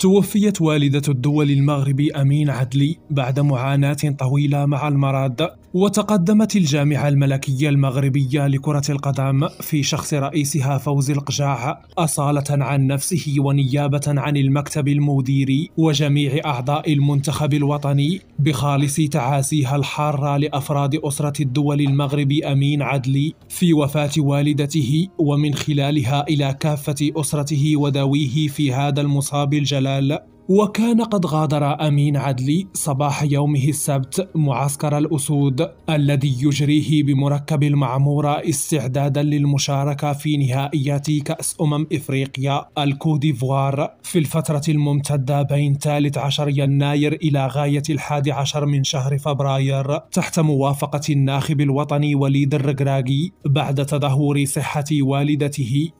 توفيت والدة الدول المغربي أمين عدلي بعد معاناة طويلة مع المرض وتقدمت الجامعة الملكية المغربية لكرة القدم في شخص رئيسها فوزي القجاع أصالة عن نفسه ونيابة عن المكتب المديري وجميع أعضاء المنتخب الوطني بخالص تعاسيها الحارة لأفراد أسرة الدول المغربي أمين عدلي في وفاة والدته ومن خلالها إلى كافة أسرته وذويه في هذا المصاب الجلال الهلال وكان قد غادر أمين عدلي صباح يومه السبت معسكر الأسود الذي يجريه بمركب المعمورة استعدادا للمشاركة في نهائيات كأس أمم إفريقيا الكوديفوار في الفترة الممتدة بين 13 يناير إلى غاية الحادي عشر من شهر فبراير تحت موافقة الناخب الوطني وليد الرقراقي بعد تدهور صحة والدته